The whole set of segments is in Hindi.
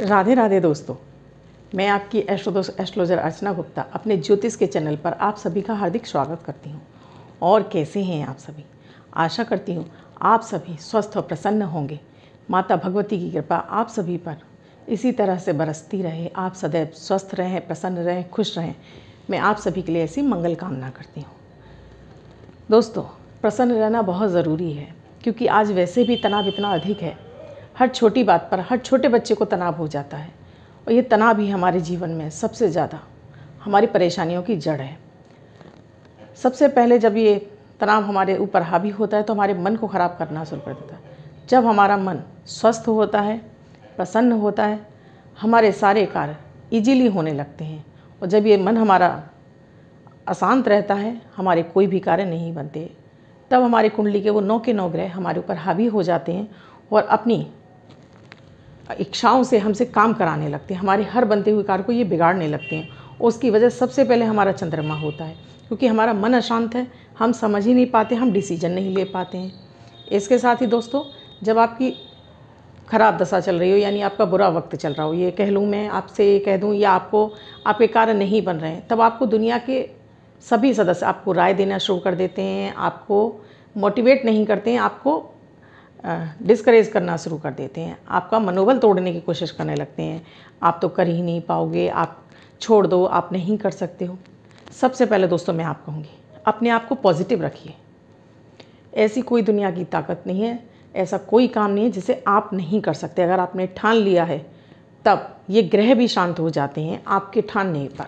राधे राधे दोस्तों मैं आपकी एस्ट्रोदोस एस्ट्रोलॉजर अर्चना गुप्ता अपने ज्योतिष के चैनल पर आप सभी का हार्दिक स्वागत करती हूँ और कैसे हैं आप सभी आशा करती हूँ आप सभी स्वस्थ और प्रसन्न होंगे माता भगवती की कृपा आप सभी पर इसी तरह से बरसती रहे आप सदैव स्वस्थ रहें प्रसन्न रहें खुश रहें मैं आप सभी के लिए ऐसी मंगल कामना करती हूँ दोस्तों प्रसन्न रहना बहुत ज़रूरी है क्योंकि आज वैसे भी तनाव इतना अधिक है हर छोटी बात पर हर छोटे बच्चे को तनाव हो जाता है और ये तनाव ही हमारे जीवन में सबसे ज़्यादा हमारी परेशानियों की जड़ है सबसे पहले जब ये तनाव हमारे ऊपर हावी होता है तो हमारे मन को ख़राब करना शुरू कर देता है जब हमारा मन स्वस्थ होता है प्रसन्न होता है हमारे सारे कार्य इजीली होने लगते हैं और जब ये मन हमारा अशांत रहता है हमारे कोई भी कार्य नहीं बनते तब हमारी कुंडली के वो नौ के नौ ग्रह हमारे ऊपर हावी हो जाते हैं और अपनी इच्छाओं से हमसे काम कराने लगते हैं हमारे हर बनते हुए कार्य को ये बिगाड़ने लगते हैं उसकी वजह सबसे पहले हमारा चंद्रमा होता है क्योंकि हमारा मन अशांत है हम समझ ही नहीं पाते हम डिसीजन नहीं ले पाते हैं इसके साथ ही दोस्तों जब आपकी ख़राब दशा चल रही हो यानी आपका बुरा वक्त चल रहा हो ये कह लूँ मैं आपसे ये कह दूँ या आपको आपके कार्य नहीं बन रहे हैं तब आपको दुनिया के सभी सदस्य आपको राय देना शुरू कर देते हैं आपको मोटिवेट नहीं करते हैं आपको डिस्करेज करना शुरू कर देते हैं आपका मनोबल तोड़ने की कोशिश करने लगते हैं आप तो कर ही नहीं पाओगे आप छोड़ दो आप नहीं कर सकते हो सबसे पहले दोस्तों मैं आप कहूँगी अपने आप को पॉजिटिव रखिए ऐसी कोई दुनिया की ताकत नहीं है ऐसा कोई काम नहीं है जिसे आप नहीं कर सकते अगर आपने ठान लिया है तब ये ग्रह भी शांत हो जाते हैं आपके ठानने पर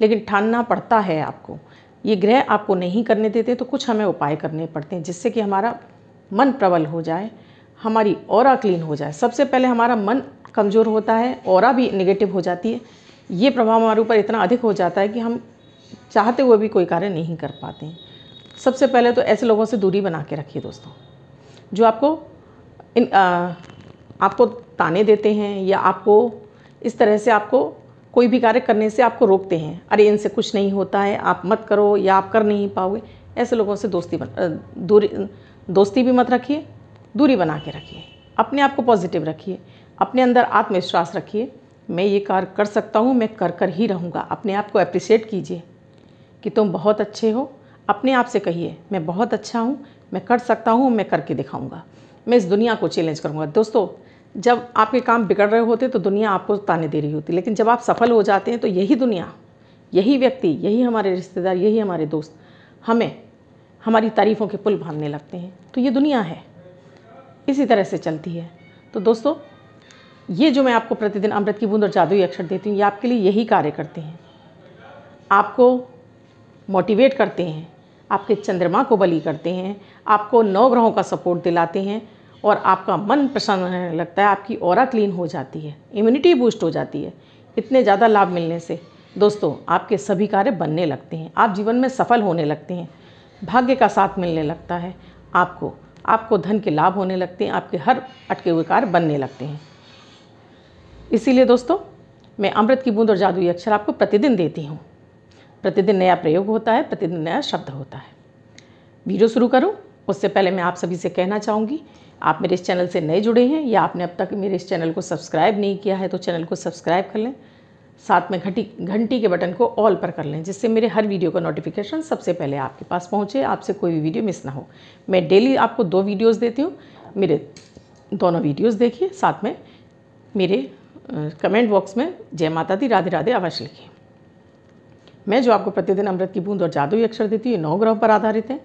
लेकिन ठानना पड़ता है आपको ये ग्रह आपको नहीं करने देते तो कुछ हमें उपाय करने पड़ते हैं जिससे कि हमारा मन प्रबल हो जाए हमारी और क्लीन हो जाए सबसे पहले हमारा मन कमज़ोर होता है और भी निगेटिव हो जाती है ये प्रभाव हमारे ऊपर इतना अधिक हो जाता है कि हम चाहते हुए भी कोई कार्य नहीं कर पाते सबसे पहले तो ऐसे लोगों से दूरी बना के रखिए दोस्तों जो आपको इन आ, आपको ताने देते हैं या आपको इस तरह से आपको कोई भी कार्य करने से आपको रोकते हैं अरे इनसे कुछ नहीं होता है आप मत करो या आप कर नहीं पाओगे ऐसे लोगों से दोस्ती बन दूरी दोस्ती भी मत रखिए दूरी बना के रखिए अपने आप को पॉजिटिव रखिए अपने अंदर आत्मविश्वास रखिए मैं ये कार्य कर सकता हूँ मैं कर कर ही रहूँगा अपने आप को अप्रिशिएट कीजिए कि तुम बहुत अच्छे हो अपने आप से कहिए मैं बहुत अच्छा हूँ मैं कर सकता हूँ मैं करके दिखाऊँगा मैं इस दुनिया को चैलेंज करूँगा दोस्तों जब आपके काम बिगड़ रहे होते तो दुनिया आपको ताने दे रही होती लेकिन जब आप सफल हो जाते हैं तो यही दुनिया यही व्यक्ति यही हमारे रिश्तेदार यही हमारे दोस्त हमें हमारी तारीफ़ों के पुल बांधने लगते हैं तो ये दुनिया है इसी तरह से चलती है तो दोस्तों ये जो मैं आपको प्रतिदिन अमृत की बूंद और जादुई अक्षर देती हूँ ये आपके लिए यही कार्य करते हैं आपको मोटिवेट करते हैं आपके चंद्रमा को बली करते हैं आपको नौ ग्रहों का सपोर्ट दिलाते हैं और आपका मन प्रसन्न रहने लगता है आपकी और क्लीन हो जाती है इम्यूनिटी बूस्ट हो जाती है इतने ज़्यादा लाभ मिलने से दोस्तों आपके सभी कार्य बनने लगते हैं आप जीवन में सफल होने लगते हैं भाग्य का साथ मिलने लगता है आपको आपको धन के लाभ होने लगते हैं आपके हर अटके हुए कार्य बनने लगते हैं इसीलिए दोस्तों मैं अमृत की बूंद और जादुई अक्षर आपको प्रतिदिन देती हूँ प्रतिदिन नया प्रयोग होता है प्रतिदिन नया शब्द होता है वीडियो शुरू करूँ उससे पहले मैं आप सभी से कहना चाहूँगी आप मेरे इस चैनल से नए जुड़े हैं या आपने अब तक मेरे इस चैनल को सब्सक्राइब नहीं किया है तो चैनल को सब्सक्राइब कर लें साथ में घटी घंटी के बटन को ऑल पर कर लें जिससे मेरे हर वीडियो का नोटिफिकेशन सबसे पहले आपके पास पहुंचे आपसे कोई भी वीडियो मिस ना हो मैं डेली आपको दो वीडियोस देती हूँ मेरे दोनों वीडियोस देखिए साथ में मेरे कमेंट बॉक्स में जय माता दी राधे राधे अवश्य लिखिए मैं जो आपको प्रतिदिन अमृत की बूंद और जादू अक्षर देती हूँ नौ ग्रहों पर आधारित हैं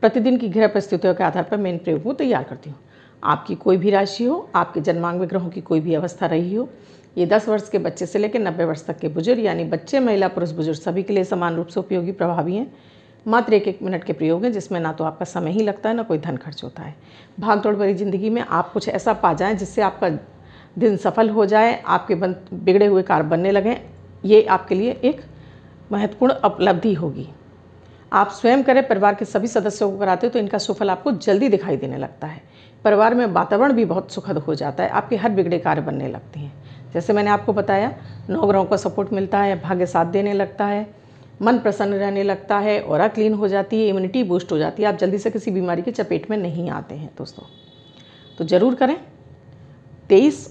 प्रतिदिन की गृह परिस्थितियों के आधार पर मैं इन प्रयोग को तैयार करती हूँ आपकी कोई भी राशि हो आपके जन्मांग में ग्रहों की कोई भी अवस्था रही हो ये 10 वर्ष के बच्चे से लेकर 90 वर्ष तक के बुजुर्ग यानी बच्चे महिला पुरुष बुजुर्ग सभी के लिए समान रूप से उपयोगी प्रभावी हैं मात्र एक एक मिनट के प्रयोग हैं जिसमें ना तो आपका समय ही लगता है ना कोई धन खर्च होता है भाग दौड़ भरी ज़िंदगी में आप कुछ ऐसा पा जाएँ जिससे आपका दिन सफल हो जाए आपके बन बिगड़े हुए कार बनने लगें ये आपके लिए एक महत्वपूर्ण उपलब्धि होगी आप स्वयं करें परिवार के सभी सदस्यों को कराते हो तो इनका सुफल आपको जल्दी दिखाई देने लगता है परिवार में वातावरण भी बहुत सुखद हो जाता है आपके हर बिगड़े कार्य बनने लगते हैं जैसे मैंने आपको बताया नौ ग्रहों का सपोर्ट मिलता है भाग्य साथ देने लगता है मन प्रसन्न रहने लगता है और क्लीन हो जाती है इम्यूनिटी बूस्ट हो जाती है आप जल्दी से किसी बीमारी के चपेट में नहीं आते हैं दोस्तों तो ज़रूर करें तेईस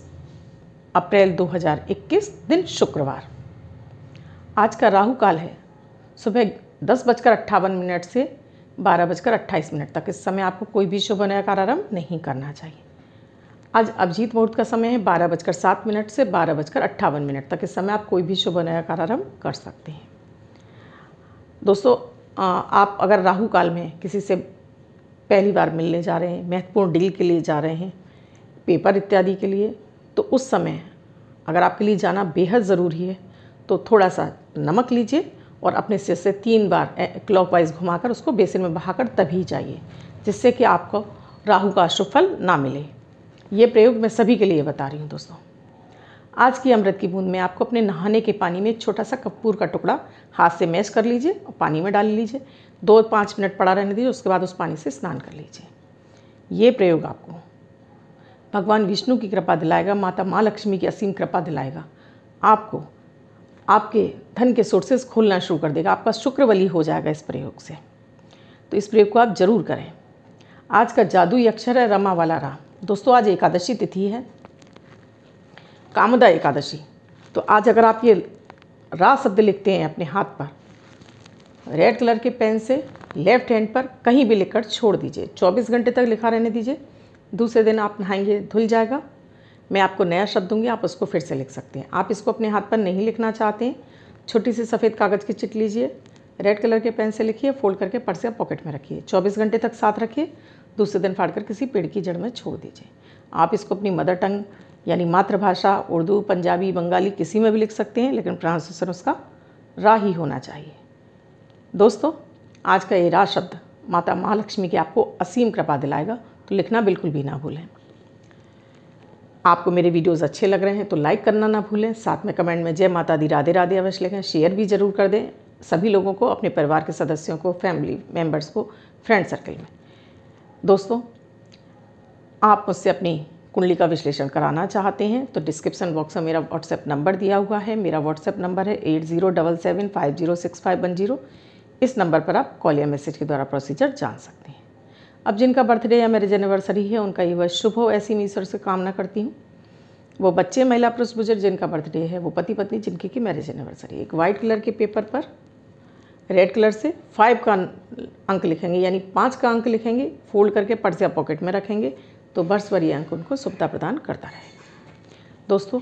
अप्रैल 2021 दिन शुक्रवार आज का राहु काल है सुबह दस बजकर अट्ठावन मिनट से बारह बजकर अट्ठाईस मिनट तक इस समय आपको कोई भी शुभ नया कार्यारंभ नहीं करना चाहिए आज अभिजीत मुहूर्त का समय है बारह बजकर सात मिनट से बारह बजकर अट्ठावन मिनट तक इस समय आप कोई भी शुभ नया कार्यारंभ कर सकते हैं दोस्तों आप अगर राहु काल में किसी से पहली बार मिलने जा रहे हैं महत्वपूर्ण डील के लिए जा रहे हैं पेपर इत्यादि के लिए तो उस समय अगर आपके लिए जाना बेहद ज़रूरी है तो थोड़ा सा नमक लीजिए और अपने सिर से तीन बार क्लॉकवाइज घुमाकर उसको बेसिन में बहाकर तभी जाइए जिससे कि आपको राहु का शुभ फल ना मिले ये प्रयोग मैं सभी के लिए बता रही हूँ दोस्तों आज की अमृत की बूंद में आपको अपने नहाने के पानी में एक छोटा सा कपूर का टुकड़ा हाथ से मैश कर लीजिए और पानी में डाल लीजिए दो पाँच मिनट पड़ा रहने दीजिए उसके बाद उस पानी से स्नान कर लीजिए ये प्रयोग आपको भगवान विष्णु की कृपा दिलाएगा माता माँ लक्ष्मी की असीम कृपा दिलाएगा आपको आपके धन के सोर्सेज खोलना शुरू कर देगा आपका शुक्रवली हो जाएगा इस प्रयोग से तो इस प्रयोग को आप जरूर करें आज का जादू अक्षर है रमा वाला राम दोस्तों आज एकादशी तिथि है कामदा एकादशी तो आज अगर आप ये रा शब्द लिखते हैं अपने हाथ पर रेड कलर के पेन से लेफ्ट हैंड पर कहीं भी लिखकर छोड़ दीजिए 24 घंटे तक लिखा रहने दीजिए दूसरे दिन आप नहाएंगे धुल जाएगा मैं आपको नया शब्द दूंगी आप उसको फिर से लिख सकते हैं आप इसको अपने हाथ पर नहीं लिखना चाहते हैं छोटी सी सफ़ेद कागज़ की चिट लीजिए रेड कलर के पेन से लिखिए फोल्ड करके पर्स या पॉकेट में रखिए 24 घंटे तक साथ रखिए दूसरे दिन फाड़कर किसी पेड़ की जड़ में छोड़ दीजिए आप इसको अपनी मदर टंग यानी मातृभाषा उर्दू पंजाबी बंगाली किसी में भी लिख सकते हैं लेकिन प्रोनाउंसिएशन उसका रा ही होना चाहिए दोस्तों आज का ये रा शब्द माता महालक्ष्मी की आपको असीम कृपा दिलाएगा तो लिखना बिल्कुल भी ना भूलें आपको मेरे वीडियोस अच्छे लग रहे हैं तो लाइक करना ना भूलें साथ में कमेंट में जय माता दी राधे राधे अवश्य लिखें शेयर भी जरूर कर दें सभी लोगों को अपने परिवार के सदस्यों को फैमिली मेम्बर्स को फ्रेंड सर्कल में दोस्तों आप मुझसे अपनी कुंडली का विश्लेषण कराना चाहते हैं तो डिस्क्रिप्शन बॉक्स में मेरा व्हाट्सएप नंबर दिया हुआ है मेरा व्हाट्सएप नंबर है eight zero double seven five zero six five one zero इस नंबर पर आप कॉल या मैसेज के द्वारा प्रोसीजर जान सकते हैं अब जिनका बर्थडे या मैरिज एनिवर्सरी है उनका ये वर्ष शुभ हो ऐसी मैं ईश्वर से कामना करती हूँ वो बच्चे महिला पुरुष बुजुर्ग जिनका बर्थडे है वो पति पत्नी जिनकी की मैरिज एनिवर्सरी एक वाइट कलर के पेपर पर रेड कलर से फाइव का अंक लिखेंगे यानी पाँच का अंक लिखेंगे फोल्ड करके पर्स या पॉकेट में रखेंगे तो वर्ष भर ये अंक उनको सुविधा प्रदान करता रहेगा दोस्तों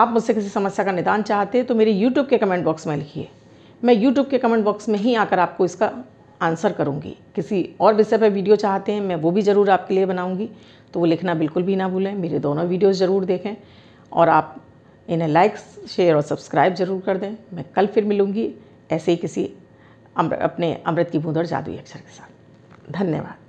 आप मुझसे किसी समस्या का निदान चाहते हैं तो मेरे यूट्यूब के कमेंट बॉक्स में लिखिए मैं यूट्यूब के कमेंट बॉक्स में ही आकर आपको इसका आंसर करूँगी किसी और विषय पर वीडियो चाहते हैं मैं वो भी ज़रूर आपके लिए बनाऊँगी तो वो लिखना बिल्कुल भी ना भूलें मेरे दोनों वीडियोज़ ज़रूर देखें और आप इन्हें लाइक शेयर और सब्सक्राइब ज़रूर कर दें मैं कल फिर मिलूँगी ऐसे ही किसी अम्र, अपने अमृत की बूंद और जादुई अक्षर के साथ धन्यवाद